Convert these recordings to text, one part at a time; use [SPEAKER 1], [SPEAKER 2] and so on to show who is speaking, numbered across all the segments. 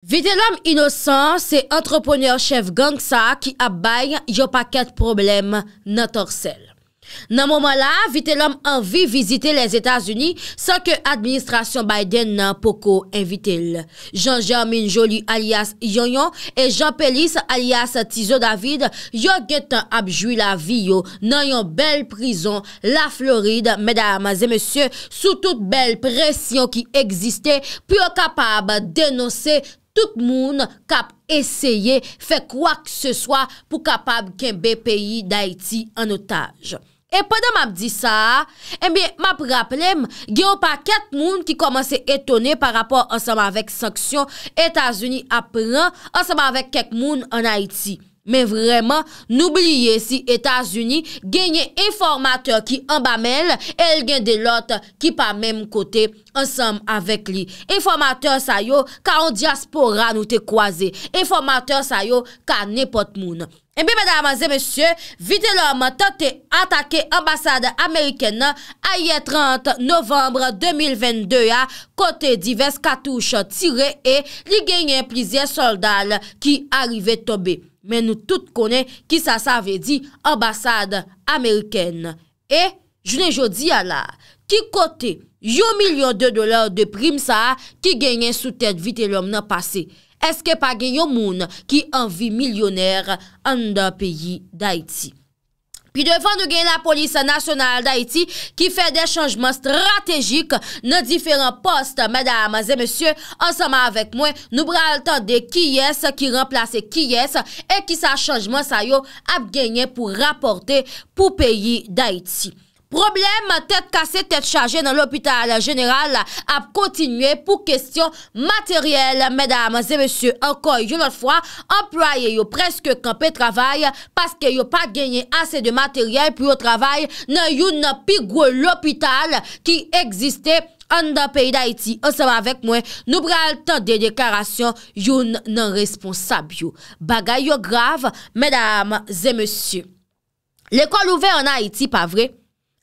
[SPEAKER 1] Vite l'om inosan se antroponeur chef gangsa ki ap bay yo paket problem nan torsel. Nan mouman la, vite l'om anvi vizite les Etats-Unis san ke administrasyon Biden nan poko evite l. Jean-Germaine Jolie alias Yonyon e Jean Pellis alias Tizo David yo getan ap jwi la vi yo nan yon bel prison la Floride, tout moun kap esye fe kwa ke se swa pou kapab kembe peyi d'Haiti an otaj. E padan map di sa, ebyen eh map raplem, geyo pa ket moun ki komanse etone par rapor anseman vek saksyon, Etasuni apren anseman vek ket moun an Haiti. Men vreman noubliye si Etats-Uni genye informateur ki ambamel el gen de lot ki pa mem kote ansam avek li. Informateur sayo ka an diaspora nou te kwaze. Informateur sayo ka ne pot moun. En bi beda amaze mese, vite lor ma tante atake ambasade Ameriken a ye 30 novembre 2022 a kote divers katouche tire e li genye plizye soldal ki arrive tobe. Men nou tout konen ki sa sa ve di ambasade Ameriken. E, jne jodi ya la, ki kote yo milyon de dolar de prim sa ki genyen sou tèt vitelom nan pase? Eske pa genyon moun ki anvi milyoner an dan peyi da iti? Pi devan nou gen la polis nasyonal d'Haïti ki fe de chanjman strategik nou diferan post, mèdames et mèsyè, anseman avèk mwen nou bral tan de ki yes ki remplase ki yes e ki sa chanjman sa yo ap genyen pou raporte pou peyi d'Haïti. Problem tèt kase tèt chaje nan l'hôpital jeneral ap kontinye pou kestyon materyel. Mèdame, zè mèsyo, anko yonot fwa, employe yon preske kanpe travay, paske yon pa genye ase de materyel pou yon travay, nan yon nan pigou l'hôpital ki egziste an dan peyi d'Haïti. Anseman vek mwen, nou bral tan de deklarasyon, yon nan responsab yon. Bagay yon grav, mèdame, zè mèsyo. L'ekol ouve an Haïti, pa vre?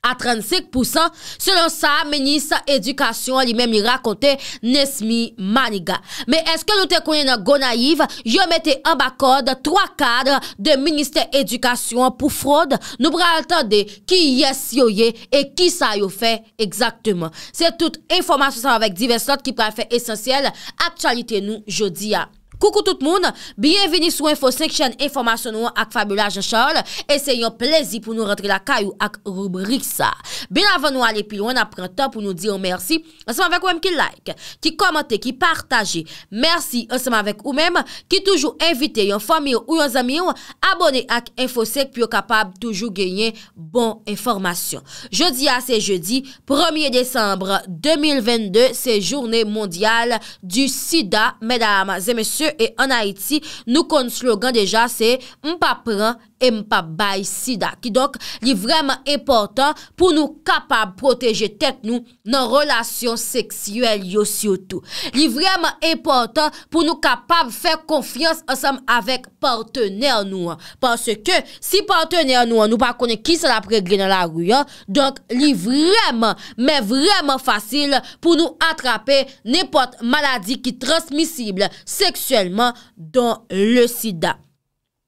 [SPEAKER 1] A 35%, selon sa, menis edukasyon li men mi rakonte Nesmi Maniga. Me eske nou te konye nan go naiv, yo mette an bakod 3 kadre de menis edukasyon pou fraud, nou bre altande ki yes yo ye e ki sa yo fe ekzaktemen. Se tout informasyon sa avèk divers lot ki prefe esensyel, aktualite nou jodi ya. Koukou tout moun, biyevini sou infosek chen informasyon ou ak fabulaj an chal, e se yon plezi pou nou rentre la kayou ak rubrik sa. Bil avan nou ale pilou an apren tan pou nou diyon mersi, anseman vek ou men ki like, ki komante, ki partaje, mersi anseman vek ou men, ki toujou invite yon famiyon ou yon zamiyon, abone ak infosek, pou yo kapab toujou genyen bon informasyon. Jeudi a se jeudi, 1er Desembre 2022, se Journe Mondial du Sida, mèdame, zè mèsyou, e an Haiti nou kon slogan deja se m pa pran E mpa bay sida ki donk li vreman e portan pou nou kapab proteje tek nou nan relasyon seksuel yo syotou. Li vreman e portan pou nou kapab fek konfians ansam avek partene anouan. Pansè ke si partene anouan nou pa kone ki sa la pregri nan la ruyan, donk li vreman, men vreman fasil pou nou atrape nepot maladi ki transmisible seksuelman donk le sida.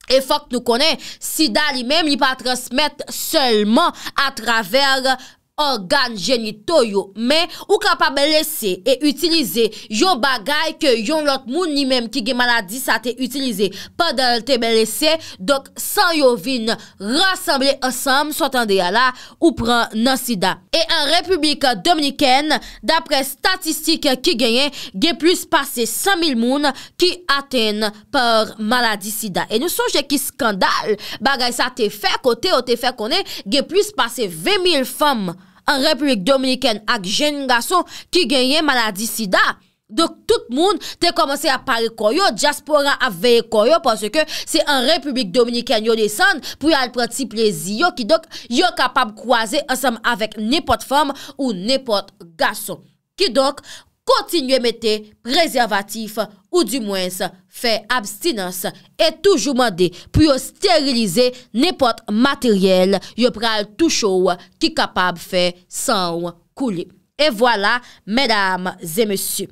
[SPEAKER 1] E fok nou konen, si dali mem li patre smet selman atraver organ geni toyo, men, ou kapap belese, e utilize, yo bagay, ke yon lot moun, ni mem ki ge maladi, sa te utilize, padal te belese, dok, san yo vin, rassemble asam, sotan de ya la, ou pran nasida. E an republik dominiken, dapre statistik ki genyen, ge plus pase 100.000 moun, ki aten par maladi sida. E nou sonje ki skandal, bagay sa te fek, o te o te fek kone, ge plus pase 20.000 fom, an republik dominiken ak jen gason ki genyen maladi sida. Dok, tout moun te komanse a pari koyo, diaspora a veye koyo pwase ke se an republik dominiken yo desan pou yal prati plezi yo ki dok, yo kapab kwaze ansam avek nepot fom ou nepot gason. Ki dok, kontinye mette prezervatif ou di mwens fe abstinans e toujou mande pou yo sterilize nepot materyel yo pral touchou ki kapab fe san ou kouli. E vwala, medam zemesu.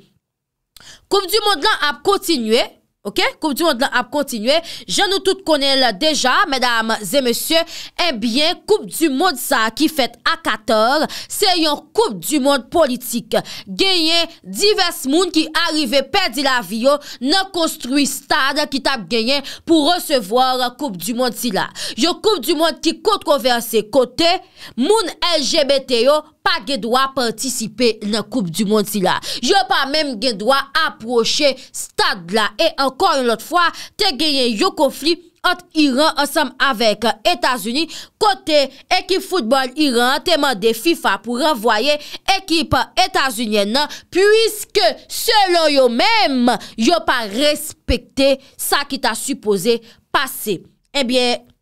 [SPEAKER 1] Kom di mwens lan ap kontinye? Ok, koup du monde la ap kontinue, jan nou tout konen la deja, mèdame zè mèsyè, en eh bien, koup du monde sa ki fèt a kator, se yon koup du monde politik, genyen divers moun ki arrive perdi la viyo, nan konstruy stad ki tap genyen pou resevoir koup du monde si la. Yon koup du monde ki kontroverse kote, moun LGBT yo, pa gen dwa partisipe nan koup du moun si la. Yo pa menm gen dwa aproche stad la, e ankon lot fwa te genyen yo konflik ant Iran ansam avek Etasuni, kote ekip futbol Iran teman de FIFA pou revoye ekip Etasunien nan, pwiske selon yo menm, yo pa respekte sa ki ta supose pase. Ebyen, eh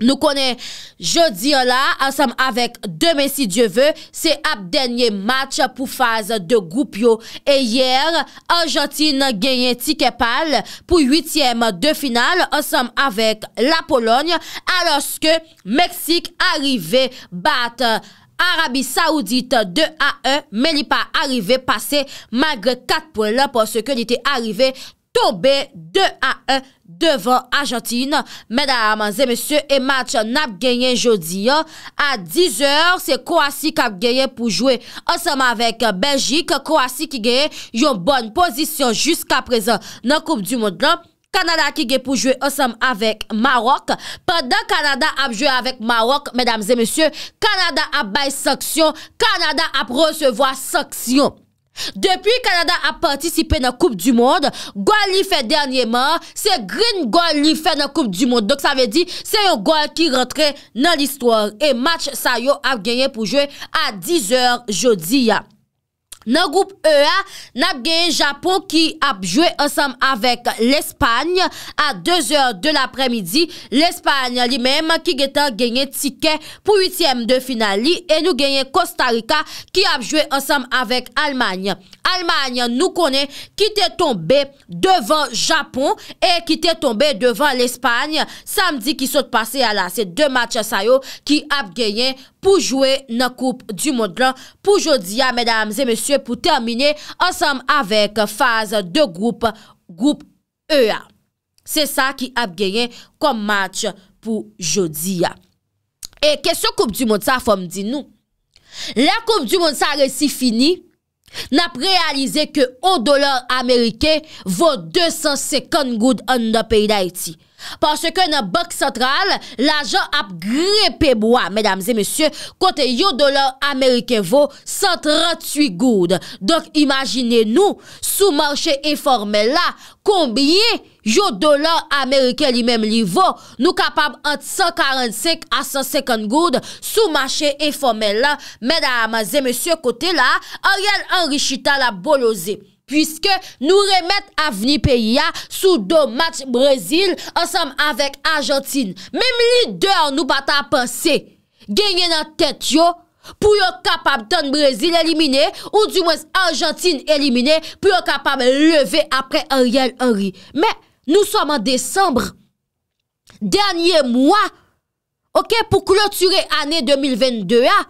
[SPEAKER 1] Nou konen jodi la, ansem avek demen si dieve, se ap denye match pou faze de Goupio. E yer, Argentine genye tikepal pou 8e de final, ansem avek la Polony, aloske Meksik arive bat Arabi Saoudite 2-1, men li pa arive pase magre 4 polla pou se ke li te arive 2-1. Toube 2-1 devant Argentine. Mèdames et messieurs, e match n ap genyen jodi. A 10h, se Kouassi k ap genyen pou jwe ansem avèk Belgique. Kouassi ki genyen yon bonn pozisyon jusqu'a prezen nan Koub du Moudran. Kanada ki genyen pou jwe ansem avèk Marok. Pendan Kanada ap jwe avèk Marok, mèdames et messieurs, Kanada ap bay saksyon. Kanada ap resevoi saksyon. Depi Kanada a partisipe na Koupe du Monde, gol li fe denye ma, se green gol li fe na Koupe du Monde. Dok sa ve di, se yo gol ki rentre nan l'histoire e match sa yo ap genye pou jwe a 10 or jodi ya. nan goup e a, nan ap genye Japon ki ap jwe ansam avek l'Espagne a 2h de l'apremidi l'Espagne li menm ki getan genye tiket pou 8e de finali e nou genye Costa Rica ki ap jwe ansam avek Almagne Almagne nou konen ki te tombe devan Japon e ki te tombe devan l'Espagne samdi ki sot pase ala se 2 match sa yo ki ap genye pou jwe nan goup du mond pou jodia, medamze, mese pou termine ansam avek faz de goup E.A. Se sa ki ap genyen kom match pou jodi. E kesyo koup di moun sa fom di nou? La koup di moun sa resi fini, nap realize ke o dolar Amerike vo 250 goud an nou peyi da eti. Pase ke nan bok satral la jan ap grepe mwa Kote yo dolar Amerike vo 138 goud Donk imagine nou soumarche informel la Kombiye yo dolar Amerike li menm li vo Nou kapab ant 145 a 150 goud Soumarche informel la Mèdame zè mèsyo kote la Ariel Anrichita la bolose Piske nou remet avni peya sou do match Brazil ansam avèk Argentine. Mem li de an nou pata apansè. Genye nan tèt yo pou yo kapab dan Brazil elimine ou di mwes Argentine elimine pou yo kapab leve apre Ariel Henry. Men nou som an Desembre, denye mwa pou kloture anè 2022 a.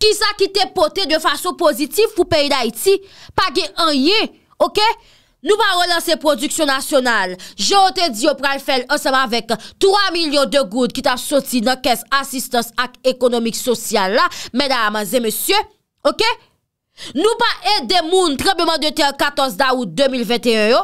[SPEAKER 1] Kisa ki te pote de fasyon pozitif ou peyi da iti, pa ge an ye, oke? Nou pa relanse Produksyon Nasional, jote di yo pral fel osama vek 3 milyon de goud ki ta soti nan kes Asistans Ak Ekonomik Sosyal la, mèdama zè mèsyè, oke? Nou pa edè moun trebèman de te 14 da ou 2021 yo,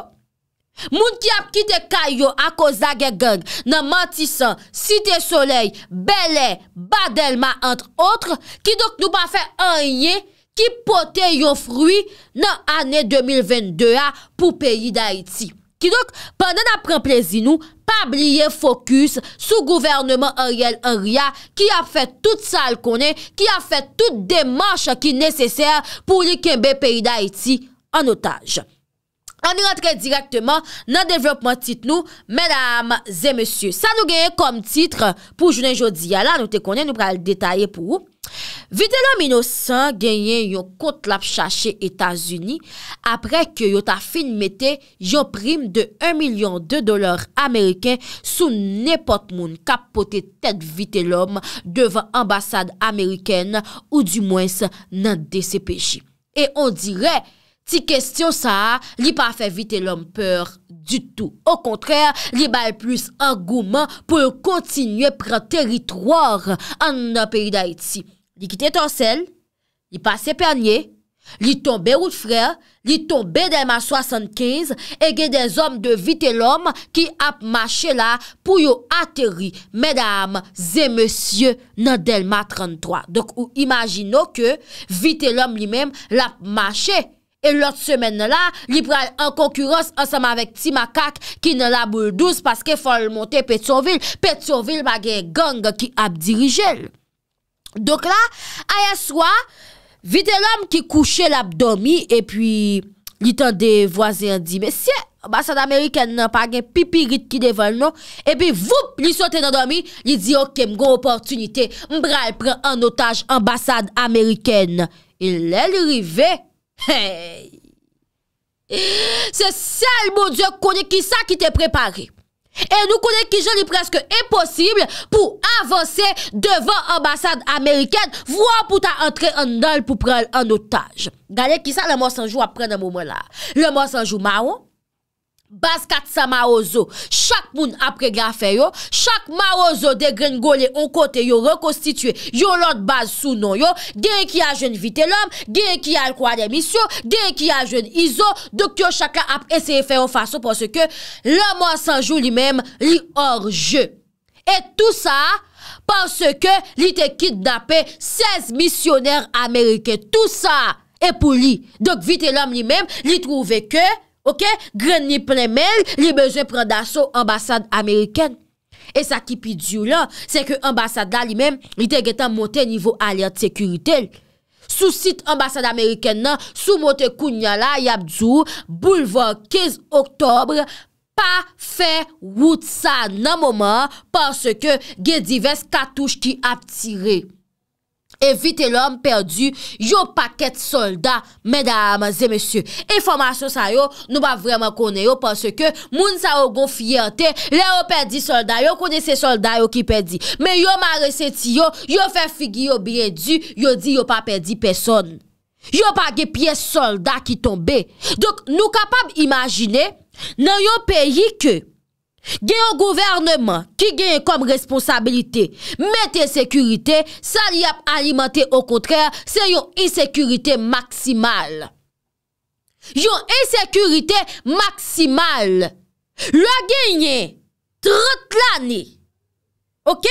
[SPEAKER 1] Moun ki ap kite kayo ak o Zage Gang nan Matisan, Site Soleil, Belè, Badelma, entre autres, ki dok nou pa fe anye ki pote yon frui nan ane 2022 a pou peyi d'Haïti. Ki dok, panden ap pren plezi nou, pa bliye fokus sou gouvernement Ariel Henrya ki ap fe tout sal konen, ki ap fe tout demarche ki neseser pou li kembe peyi d'Haïti an otage. An ni rentre direktman nan devlopman tit nou, menam zemesye. Sa nou genye kom titre pou jounen jodi yala, nou te konye, nou pral detaye pou ou. Vite lom inosan genye yon kontlap chache Etasuni apre ke yon ta fin mette yon prim de 1 milyon de dolar Ameriken sou nepot moun kapote tet Vite lom devan ambasade Ameriken ou di mwens nan DCPJ. E on direk, Ti kestyon sa, li pa fe vite l'om peur du tout. Au kontrè, li bal plus angouman pou yon kontinye pran teritroar an nan peri da etsi. Li kite etansel, li pase pernye, li tombe ou l'fre, li tombe delma 75, e gen den zom de vite l'om ki ap mache la pou yon ateri. Medam, zemesye, nadelma 33. Dok ou imagino ke vite l'om li men l'ap mache. E lot semen la, li pral an konkuros anseman vek ti makak ki nan la boul douz paske fol monten pet son vil, pet son vil ma gen gang ki ap dirijel. Dok la, a yaswa, vide l'om ki kouche l'ap domi, e pi li tan de wazir di, mesye, ambasade Ameriken nan pa gen pipirit ki devol non, e pi vup, li sote nan domi, li di, ok, mgo oportunite, mpral pran an otaj ambasade Ameriken. Il lel rivey. Se sel moun diyo kone ki sa ki te prepare E nou kone ki jen li preske imposible Pou avanse devan ambasade Ameriken Vwa pou ta entre an dol pou prel an otaj Gale ki sa la moun sanjou apren nan moun moun la La moun sanjou moun Bas katsa ma ozo, chak moun ap pregafen yo, chak ma ozo de gren gole ou kote yo rekostitue, yo lot bas sou non yo, gen ki a jen vite l'om, gen ki a l'kwa demisyon, gen ki a jen izo, dok yo chaka ap eseye feyo fason pwoske l'om wansanjou li mem li orje. Et tout sa, pwoske li te kit dapè 16 misioner Amerike, tout sa epou li. Dok vite l'om li mem, li trouve ke Ok, gren ni ple mel, li bejwen pren da sou ambasade Ameriken. E sa ki pi diyo la, se ke ambasade la li men, li te getan moten nivou alerte sekuritel. Sou sit ambasade Ameriken nan, sou moten kounya la, yap djou, boulevan 15 oktobre, pa fe wout sa nan mouman, parce ke gen divers katouche ki ap tire. Evite l'homme perdu, yo paket soldat, mesdames et messieurs. Informasyon sa yo, nou pa vreman konen yo, panse ke moun sa yo gon fiyante, le yo perdi soldat, yo konen se soldat yo ki perdi. Men yo ma reseti yo, yo fe figi yo bire du, yo di yo pa perdi peson. Yo pa gepye soldat ki tombe. Dok nou kapab imagine nan yo peyi ke... Gen yon gouvernement ki gen yon kom responsabilite, met ensekurite, sa li ap alimante au kontre, se yon ensekurite maksimal. Yon ensekurite maksimal. Lwa genyen, trotlani. Ok?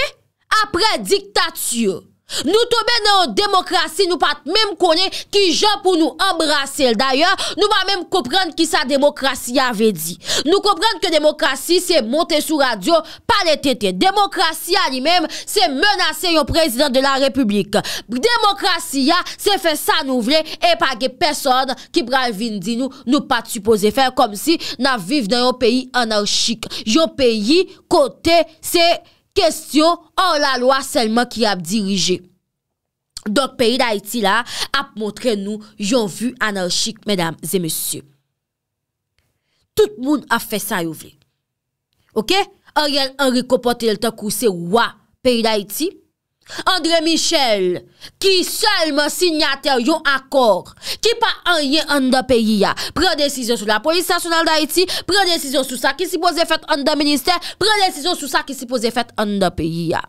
[SPEAKER 1] Apre diktatiyo. Nou tobe nan yon demokrasi, nou pat mèm konè ki jan pou nou embrase l d'ayon. Nou va mèm koprenn ki sa demokrasi yave di. Nou koprenn ke demokrasi se monte sou radio pa le tete. Demokrasi yali mèm se menase yon prezident de la republik. Demokrasi yal se fè sanouvle e pa ge peson ki pral vin di nou, nou pat supose fè. Kom si nan vive nan yon peyi anarchik. Yon peyi kote se... Kestyon an oh, la lwa selman ki ap dirije Donk peyi da iti la ap montre nou yon vu anarkik medam zemesye Tout moun ap fe sa yo vle Ok, an yon an rekopote lta kouse wwa peyi da iti Andre Michel, ki selman sinyater yon akor, ki pa anyen an da peyi ya, pren desisyon sou la polisi sasyonal da Haiti, pren desisyon sou sa ki si pose fèt an da minister, pren desisyon sou sa ki si pose fèt an da peyi ya.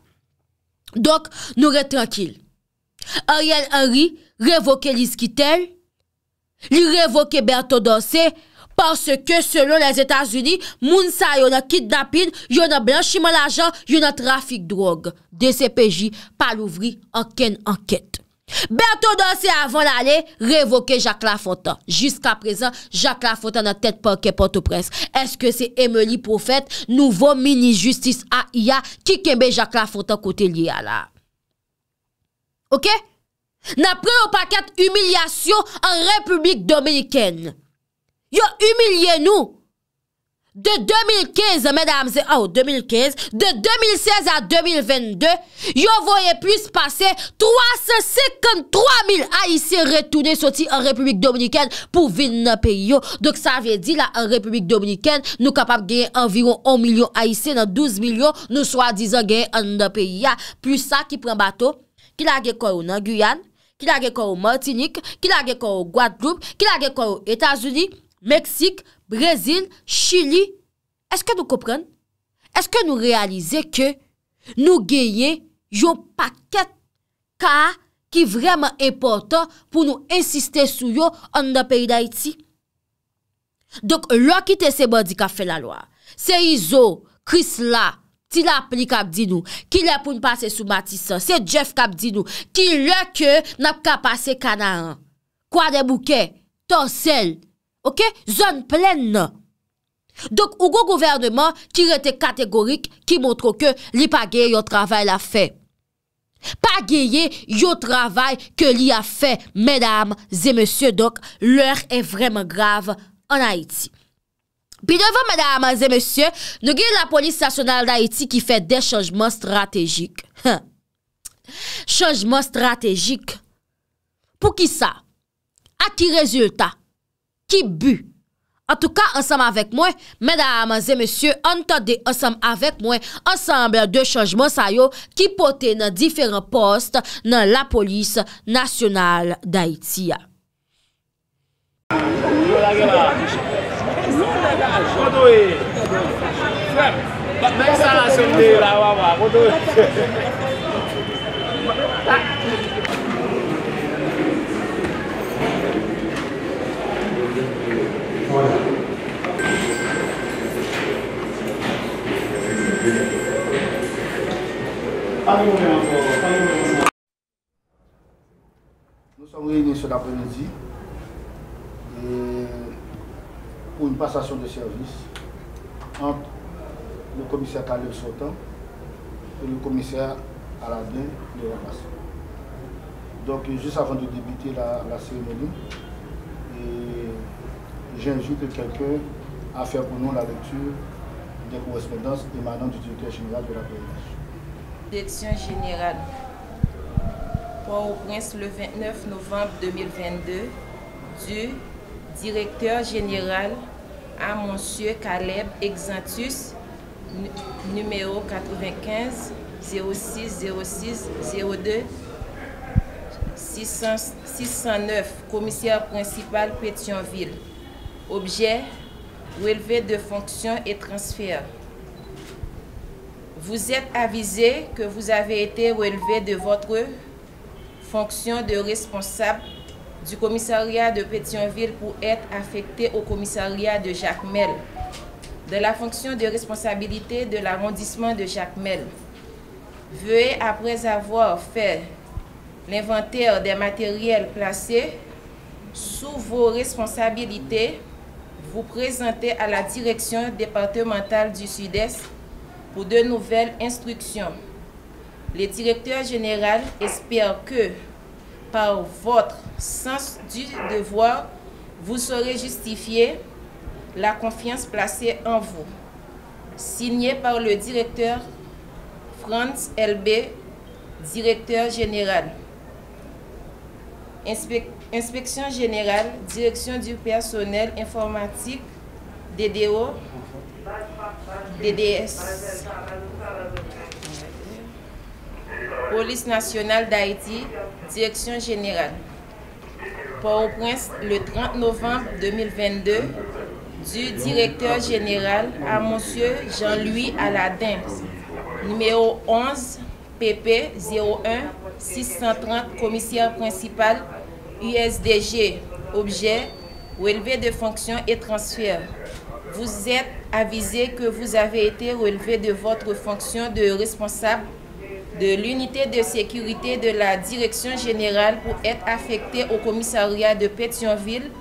[SPEAKER 1] Dok, nou re trankil. Ariel Henry, revoke Liz Kittel, li revoke Berthodosè. Parce que selon les Etats-Unis, Mounsa yon a kidnapin, yon a blanchiment l'agent, yon a trafic drogue. DCPJ, pal ouvri, anken anket. Berto danser avant l'aller, revoke Jacques Lafontan. Jusqu'à présent, Jacques Lafontan n'a tète pas anken pote presse. Est-ce que c'est Émilie Prophète, nouvo mini-justice AIA, ki kembe Jacques Lafontan kote liya la? Ok? N'a pre ou pa kète humiliation en République Dominikène. yo umilye nou, de 2015, de 2016 a 2022, yo voye plus pase, 353 000 AISI retoune, soti an Republik Dominikèn, pou vin nan peyo, dok sa ve di la, an Republik Dominikèn, nou kapap genye environ 1 milyon AISI, nan 12 milyon, nou swa dizan genye an nan peyo, plus sa ki pren bato, ki la ge kou nan Guyane, ki la ge kou Martinique, ki la ge kou Guadeloupe, ki la ge kou Etats-Unis, ki la ge kou Guadeloupe, Meksik, Brezil, Chili, eske nou kopren? Eske nou realize ke nou geye yon paket ka ki vreman e portan pou nou insiste sou yo an da peyi da iti? Dok lò ki te sebo di ka fe la lwa. Se Izo, Chris la, ti la pli kap di nou, ki lè pou n'pase sou Matisa, se Jeff kap di nou, ki lè ke n'ap ka pase Kanaan. Kwa de bouke, ton sel. Ok, zon plen nan. Dok, ou go gouvernement ki rete kategorik, ki moutro ke li pa geye yo travay la fe. Pa geye yo travay ke li a fe, mèdame, zè mèsyè, lòk lòk è vremen grav an Haïti. Pi devon mèdame, zè mèsyè, nou ge la polis sasyonal d'Haïti ki fe de chanjman strategik. Chanjman strategik. Po ki sa? A ti rezultat? Ki bu. En tout ka, ensem avèk mwen, mèdames et mèsyè, entade ensem avèk mwen, ensem de chanjman sa yo, ki pote nan diferent post nan la polis nasyonal d'Haïti ya.
[SPEAKER 2] Nous sommes réunis cet après-midi pour une passation de service entre le commissaire Khalil Sotan et le commissaire Aladin de la passe. Donc, juste avant de débuter la, la cérémonie, j'invite quelqu'un à faire pour nous la lecture des correspondances émanant du directeur général de la PNH.
[SPEAKER 3] Direction générale. Port-au-Prince le 29 novembre 2022. Du directeur général à M. Caleb Exantus, numéro 95 06 06 02 609, commissaire principal Pétionville. Objet, relevé de fonction et transfert. Vous êtes avisé que vous avez été relevé de votre fonction de responsable du commissariat de Pétionville pour être affecté au commissariat de Mel. de la fonction de responsabilité de l'arrondissement de Jacques-Mel. Veuillez, après avoir fait l'inventaire des matériels placés sous vos responsabilités, vous présenter à la direction départementale du Sud-Est de nouvelles instructions. Le directeur général espère que, par votre sens du devoir, vous saurez justifier la confiance placée en vous. Signé par le directeur Franz LB, directeur général. Inspection générale, direction du personnel informatique, DDO, DDS, Police nationale d'Haïti, Direction générale. Port-au-Prince, le 30 novembre 2022, du directeur général à M. Jean-Louis Aladin, numéro 11 PP 01 630, commissaire principal USDG, objet, relevé de fonction et transfert vous êtes avisé que vous avez été relevé de votre fonction de responsable de l'unité de sécurité de la Direction générale pour être affecté au commissariat de Pétionville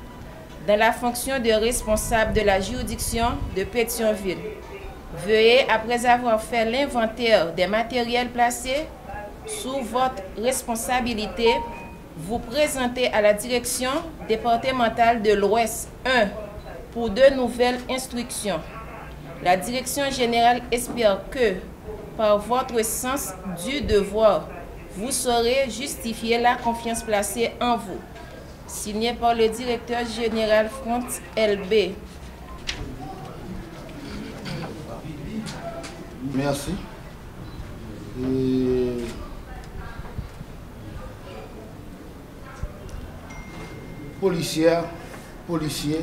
[SPEAKER 3] dans la fonction de responsable de la juridiction de Pétionville. Veuillez, après avoir fait l'inventaire des matériels placés sous votre responsabilité, vous présenter à la Direction départementale de l'Ouest 1 pour de nouvelles instructions. La direction générale espère que, par votre sens du devoir, vous saurez justifier la confiance placée en vous. Signé par le directeur général front LB.
[SPEAKER 2] Merci. Et... Policière, policier,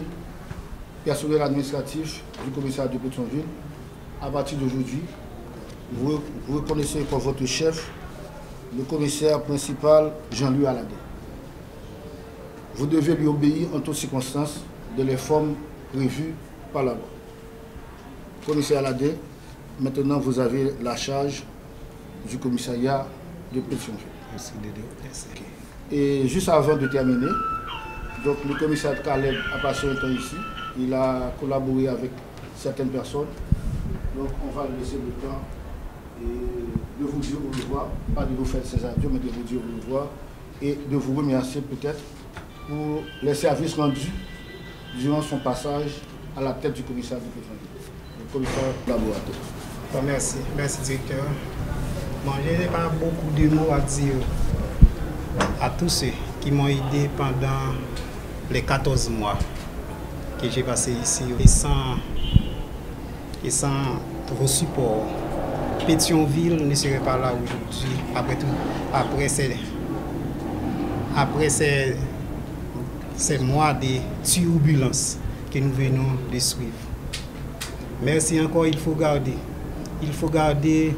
[SPEAKER 2] personnel administratif du commissariat de Pétionville, à partir d'aujourd'hui, vous, reconnaissez comme votre chef le commissaire principal Jean-Louis Aladé. Vous devez lui obéir en toutes circonstances de les formes prévues par la loi. Commissaire Aladé, maintenant vous avez la charge du commissariat de Pétionville. Et juste avant de terminer, donc le commissaire Caleb a passé un temps ici. Il a collaboré avec certaines personnes. Donc on va laisser le temps de vous dire au revoir, pas de vous faire ses adieux, mais de vous dire au revoir et de vous remercier peut-être pour les services rendus durant son passage à la tête du commissaire de le
[SPEAKER 4] commissaire collaborateur. merci, merci directeur. je n'ai pas beaucoup de mots à dire à tous ceux qui m'ont aidé pendant les 14 mois que j'ai passé ici et sans, vos supports. Pétionville ne serait pas là aujourd'hui, après tout, après ces, après ces, ces mois de turbulences que nous venons de suivre. Merci encore, il faut garder. Il faut garder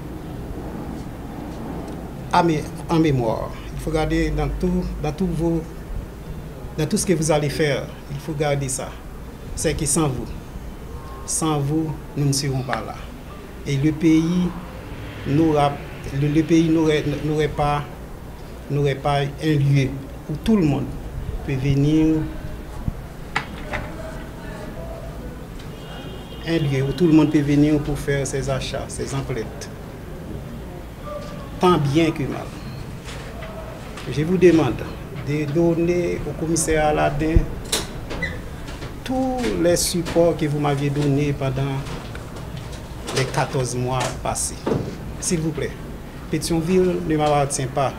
[SPEAKER 4] en mémoire. Il faut garder dans tout, dans tout vos, dans tout ce que vous allez faire. Il faut garder ça c'est que sans vous, sans vous, nous ne serons pas là. Et le pays n'aura le, n'aurait pas, pas un lieu où tout le monde peut venir un lieu où tout le monde peut venir pour faire ses achats, ses emplettes. Tant bien que mal. Je vous demande de donner au commissaire Aladin tous les supports que vous m'aviez donnés pendant les 14 mois passés. S'il vous plaît, Pétionville ne m'appartient pas.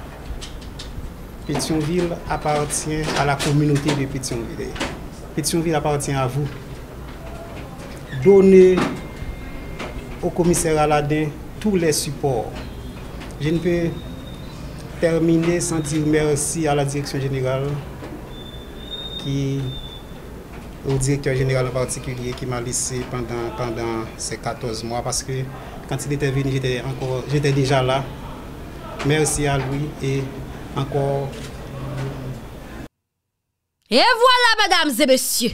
[SPEAKER 4] Pétionville appartient à la communauté de Pétionville. Pétionville appartient à vous. Donnez au commissaire Aladin tous les supports. Je ne peux terminer sans dire merci à la direction générale qui Ou direktyon jeneral partikulier ki ma lisey pandan se 14 mwa. Paske kan ti dete vini, jete anko, jete deja la. Mersi a lui, e anko.
[SPEAKER 1] E vwala madame ze besye,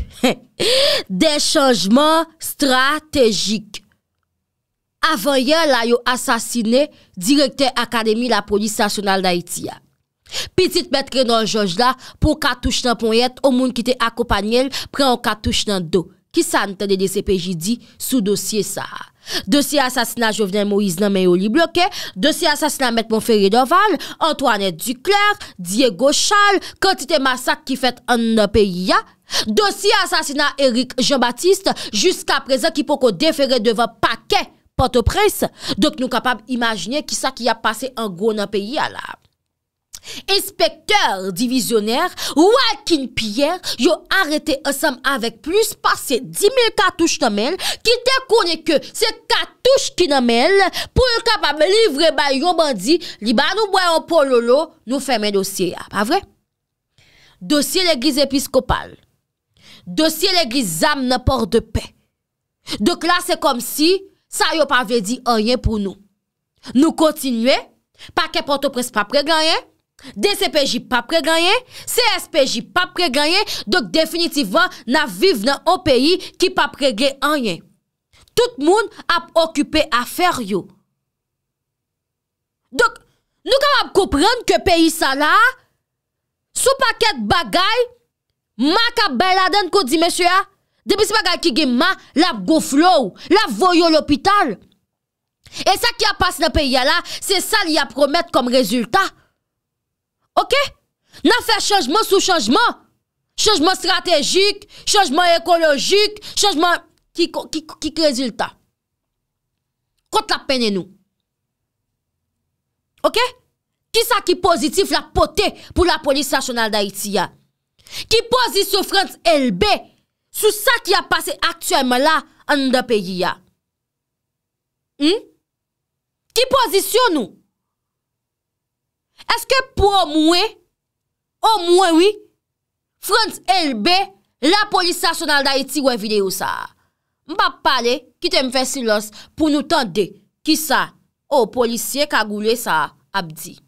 [SPEAKER 1] de chanjman strategik. Avan yon la yo asasine direktyon akademi la polis asyonal da Itiya. Pitit met kre nan jonge la pou katouche nan poun yet o moun ki te akopanyel pre an katouche nan do. Ki sa an ten de DCPJ di sou dosye sa? Dosye asasina Jovenel Moise nan men yo li bloke, dosye asasina met moun ferie deval, Antoine Ducler, Diego Chal, kantite masak ki fet an nopey ya, dosye asasina Erik Jean-Baptiste, jusqu'a prezen ki pou kon defere devan pake, pote pres, dok nou kapab imajine ki sa ki ya pase an goun an peyi ya la. Inspekteur divisioner Wakin Pierre Yo arete osam avek plus Pase 10.000 katouche namel Ki te kone ke se katouche ki namel Pou yo kapame livre Bayon bandi Li ba nou mwen anpon lolo Nou femen dosye ya ah, Dosye l'eglise episkopal Dosye l'eglise zam nan port de pe Dok la se kom si Sa yo pa ve di anyen pou nou Nou kontinue Pa ke ponto pres papre ganyen DCPJ pa preganye CSPJ pa preganye Dok definitivan na vive nan an peyi Ki pa preganye anye Tout moun ap okupé afer yo Dok nou kam ap koupren Ke peyi sa la Sou paket bagay Ma ka beladen kou di mesye ya Depi se bagay ki gen ma La ap goflou La ap voyo l'opital E sa ki ap asne peyi ya la Se sa li ap promette kom rezultat Ok, nan fè chanjman sou chanjman Chanjman strategik, chanjman ekologik, chanjman ki krezilta Kote la pene nou Ok, ki sa ki pozitif la pote pou la polis asyonal da iti ya Ki pozitif Frans LB sou sa ki a pase aktuèman la an nou da peyi ya Ki hmm? pozitif nou Eske pou omwe, omwe wi, front elbe, la polis yasonal da iti we videyo sa? Mba pale ki te mfe silos pou nou tande ki sa o polisye kagoule sa abdi.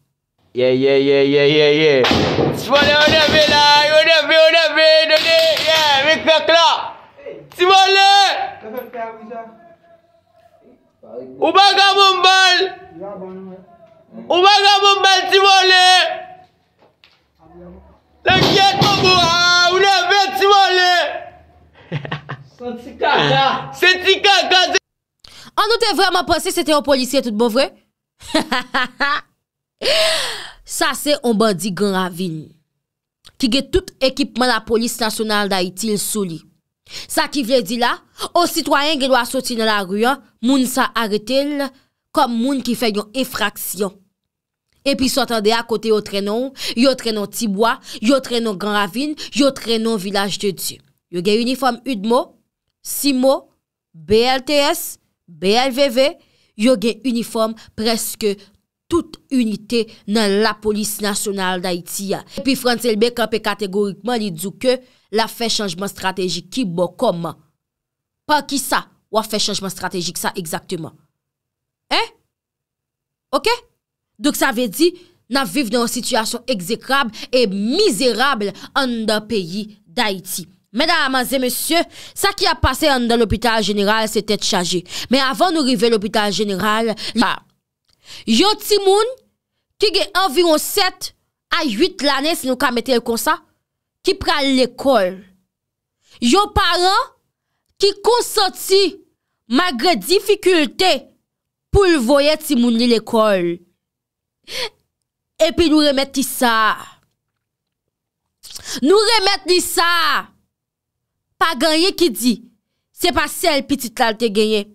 [SPEAKER 5] Ou baga mou bè ti molè? Le kye kou mou a, ou le bè ti molè? Sè ti kaka. Sè ti kaka.
[SPEAKER 1] An nou te vreman pense se te yon polisye tout bon vre? Sa se on bè di gen ravine. Ki ge tout ekipman la polis nasyonal da itil sou li. Sa ki vre di la, o sitwayen ge lwa soti nan la ruyan, moun sa arete l, kom moun ki fè yon efraksyon. Epi sotande akote yo trenon, yo trenon Tibwa, yo trenon Grand Ravine, yo trenon Village de Dieu. Yo gen uniforme Udmo, Simo, BLTS, BLVV, yo gen uniforme preske tout unité nan la Polis Nationale d'Haïti ya. Epi Frans Elbe kanpe kategorikman li dzouke la fè chanjman strategik ki bo kom. Pa ki sa wafè chanjman strategik sa exakteman. Eh? Okè? Dok sa ve di nan viv nan sityasyon ekzekrab e mizerabl an dan peyi d'Haïti. Mèdame, amaze, mèsyè, sa ki a pase an dan l'hôpital jeneral se tèt chaje. Mè avan nou rive l'hôpital jeneral, yo timoun ki ge environ 7 a 8 l'anè si nou ka metè yon konsa, ki pral l'ekol. Yo paran ki konsoti magre difikultè pou l'voye timoun li l'ekol. Epi nou remet ni sa Nou remet ni sa Pa ganyen ki di Se pa sel pitit lal te ganyen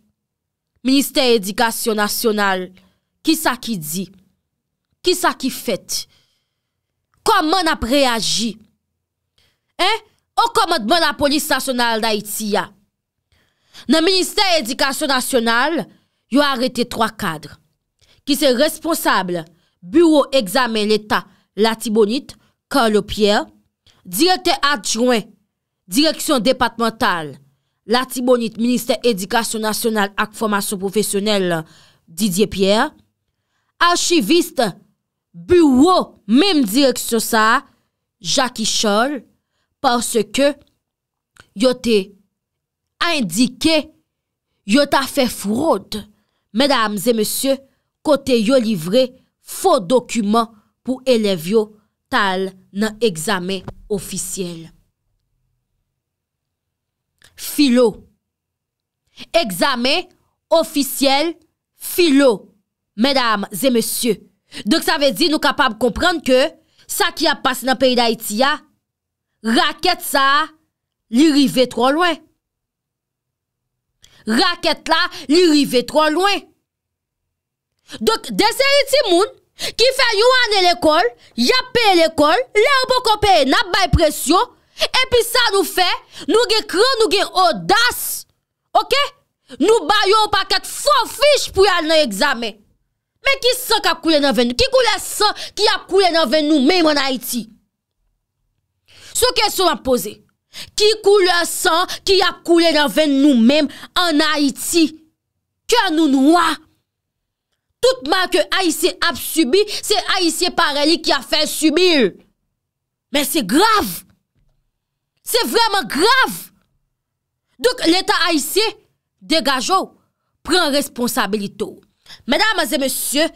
[SPEAKER 1] Ministèr édikasyon nasyonal Ki sa ki di Ki sa ki fet Koman ap reagi Ou koman dman la polis nasyonal Da iti ya Nan ministèr édikasyon nasyonal Yo arete 3 kadre Ki se responsable Bureau examen l'Etat Latibonit, Carlo Pierre. Direkte adjouen, Direksyon Departemental, Latibonit, Ministèr Édikasyon Nasyonal ak Formasyon Profesyonel, Didier Pierre. Archiviste, bureau, mèm direksyon sa, Jacky Scholl, parce ke yote indike, yote a fè fraude, mèdames et mèsyè, kote yolivre... Faux dokumen pou elevyon tal nan egzame ofisyel. Filo. Egzame ofisyel filo. Medam, zè monsye. Dok sa ve di nou kapab komprend ke sa ki apas nan peyi da iti ya, raket sa li rive tro lwen. Raket la li rive tro lwen. Dok dese iti moun, Ki fe yu ane l'ekol, ya pe l'ekol, lè ou pou kon pe, na bay presyon, epi sa nou fe, nou ge kre, nou ge odas, ok? Nou bayou pa ket son fich pou yal nan examen. Men ki san ka koule nan ven nou? Ki koule san ki ya koule nan ven nou menm an Haiti? Sou kesyon an pose, ki koule san ki ya koule nan ven nou menm an Haiti? Ki an nou nou an? Toutman ke Aïsye ap subi, se Aïsye pareli ki a fè subi yon. Men se grave. Se vreman grave. Douk l'Etat Aïsye, degajo, pren responsabilito. Menam aze monsye,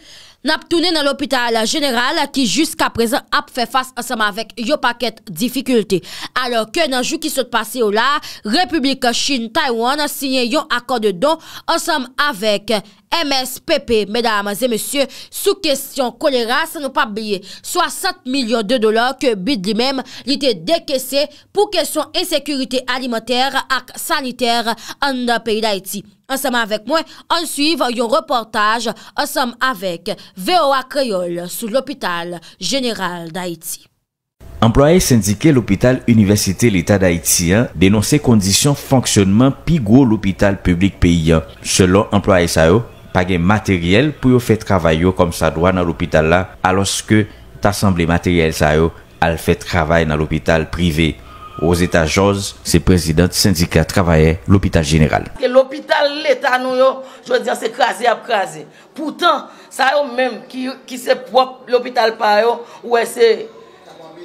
[SPEAKER 1] nap toune nan l'Opital General ki jiska prezen ap fè fase ansam avèk yon paket difikulte. Alor ke nan jou ki sot pase yon la, Republika Chin-Taiwan sinye yon akon de don ansam avèk Aïsye. MSPP, mèdames et mèsyè, sou kèsyon kolera, sa nou pa bèye, 60 milyon de dolar ke bid li mèm li te dekèsè pou kèsyon ensekurite alimentère ak sanitère an da peyi d'Haïti. Ansèmè avèk mwen, ansuiv yon reportaj ansèmè avèk Veowa Kriol sou l'Hopital General d'Haïti.
[SPEAKER 5] Employe syndike l'Hopital Université l'État d'Haïti denonsè kondisyon fonksyonman pi gwo l'Hopital Public Pays. Selon Employe SAO, Page materyel pou yo fet travay yo kom sa dwa nan l'hopital la aloske tasemble materyel sa yo al fet travay nan l'hopital privé. Ose ta jose, se prezident sindika travayè l'hopital general.
[SPEAKER 3] L'hopital l'eta nou yo,
[SPEAKER 1] se krasi ap krasi. Poutan, sa yo menm ki se prop l'hopital pa yo, ou ese...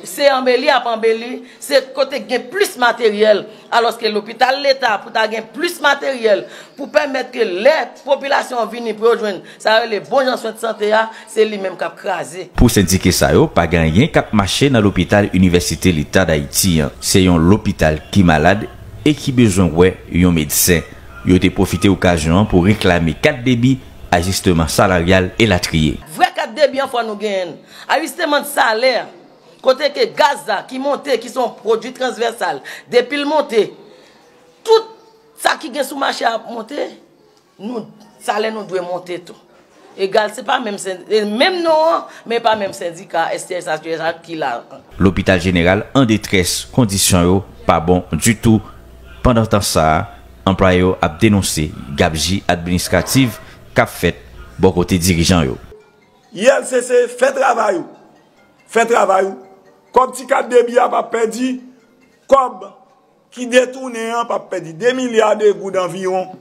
[SPEAKER 1] Se yon beli apan beli, se kote gen plus materyel aloske l'opital l'Etat pou ta gen plus materyel pou pwemet ke let popilasyon vini projwen sa yo le bon jan souet sante ya, se li menm kap krasi.
[SPEAKER 5] Pou sendike sa yo, pa gen yen kap mache nan l'opital Universite l'Etat d'Haïti, se yon l'opital ki malade e ki bezon wè yon medisen. Yo te profite oukazyonan pou reklame kat debi ajustement salaryal elatriye.
[SPEAKER 1] Vre kat debi an fwa nou gen, ajustement salaryal Kote ke Gaza ki monte, ki son produ transversal, depil monte, tout sa ki gen sou machi ap monte, nou, sa le nou dwe monte tou. Egal, se pa menm sendika, e menm nou, menm pa menm sendika, STS, STS, STS, ki la.
[SPEAKER 5] L'hôpital general, an detresse, kondisyon yo, pa bon du tout. Pendant an sa, anpray yo ap denonse, gabji administrativ, kap fet, bo kote dirijan yo.
[SPEAKER 2] Yel, se se, fe travay yo. Fe travay yo. Koum ti kat debi ap ap pedi, koum ki detounen an ap ap pedi. De milyar de gout d'anviron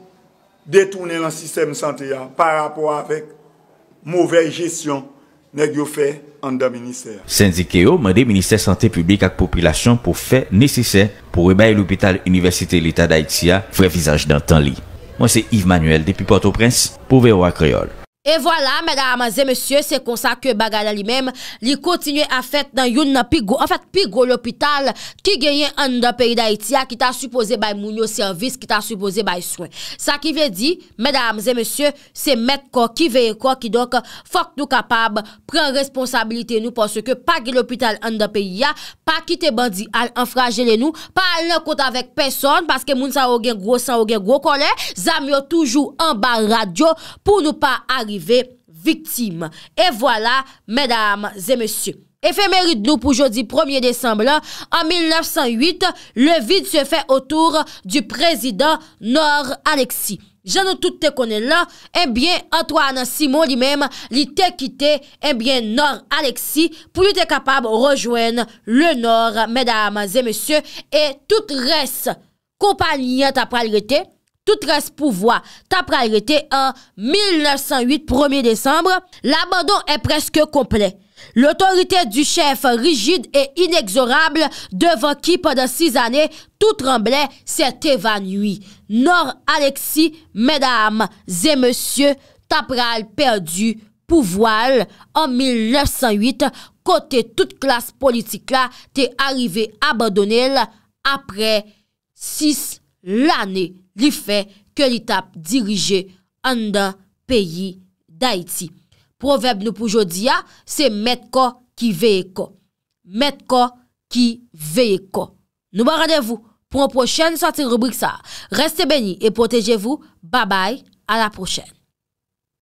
[SPEAKER 2] detounen an sistem sante an par rapport avek mouvel jesyon negyo fe an da minister.
[SPEAKER 5] Sendi Keo mwende minister sante publik ak popilasyon pou fe nesise pou remay l'opital Universite l'Etat d'Aitia vre vizaj dan tan li. Mwen se Yves Manuel depi Port-au-Prince pou vewa kreol.
[SPEAKER 1] Et voilà, mesdames et messieurs, c'est con ça que Bagala li même, li continue à faire dans l'hôpital qui gagne un pays d'Haïti qui t'a supposé by mouni au service, qui t'a supposé by soin. Ça qui veut dire, mesdames et messieurs, c'est mettre quoi qui veut quoi qui donc faut que nous capables pren responsabilité nous pour ce que pas que l'hôpital un pays y a, pas qu'il te bandit à l'enfrager les nous, pas à l'encontre avec personne parce que mouni sa ou gen gros, sa ou gen gros, sa ou gen gros collè, zam yo toujou en bar radio pou nou pa arrive. Et voilà, mesdames et messieurs, effemérite nous pour aujourd'hui, 1er décembre, en 1908, le vide se fait autour du président Nord-Alexis. Je ne te connais pas, mais eh Antoine Simon a quitté eh Nord-Alexis pour rejoindre le Nord, mesdames et messieurs, et tout reste compagnie à ta priorité. tout reste pouvoir. T'as était en 1908, 1er décembre. L'abandon est presque complet. L'autorité du chef rigide et inexorable devant qui pendant six années tout tremblait s'est évanoui. Nord Alexis, mesdames et messieurs, Tapral perdu pouvoir en 1908 côté toute classe politique là t'es arrivé abandonné après six années. li fe ke li tap dirije an dan peyi d'Haïti. Proveb nou pou jodi ya, se metko ki veyeko. Metko ki veyeko. Nou ba radevou pou an pochene sati rubrik sa. Reste beni e potejevou. Babay, a la pochene.